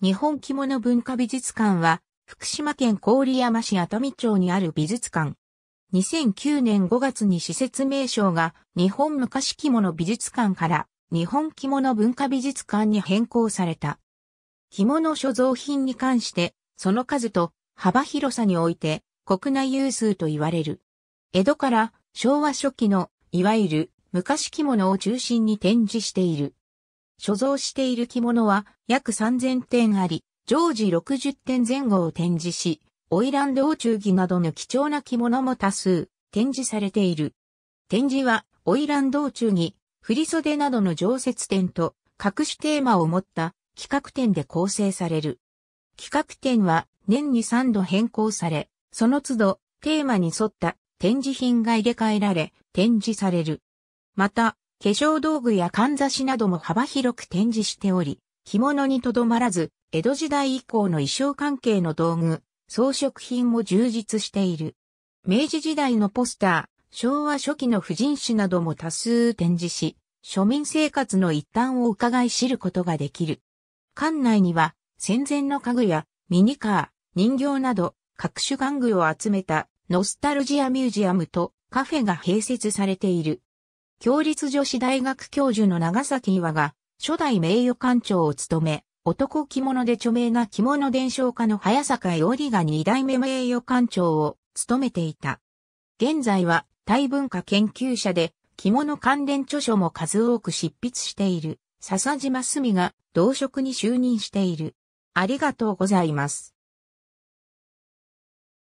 日本着物文化美術館は、福島県郡山市熱海町にある美術館。2009年5月に施設名称が日本昔着物美術館から日本着物文化美術館に変更された。着物所蔵品に関して、その数と幅広さにおいて国内有数と言われる。江戸から昭和初期のいわゆる昔着物を中心に展示している。所蔵している着物は約3000点あり、常時60点前後を展示し、オインド道中儀などの貴重な着物も多数展示されている。展示はオインド道中儀、振袖などの常設展と各種テーマを持った企画展で構成される。企画展は年に3度変更され、その都度テーマに沿った展示品が入れ替えられ展示される。また、化粧道具やかんざしなども幅広く展示しており、着物にとどまらず、江戸時代以降の衣装関係の道具、装飾品も充実している。明治時代のポスター、昭和初期の婦人誌なども多数展示し、庶民生活の一端を伺い知ることができる。館内には戦前の家具やミニカー、人形など各種玩具を集めたノスタルジアミュージアムとカフェが併設されている。共立女子大学教授の長崎岩が、初代名誉館長を務め、男着物で著名な着物伝承家の早坂よ織が二代目名誉館長を務めていた。現在は、大文化研究者で、着物関連著書も数多く執筆している、笹島澄が同職に就任している。ありがとうございます。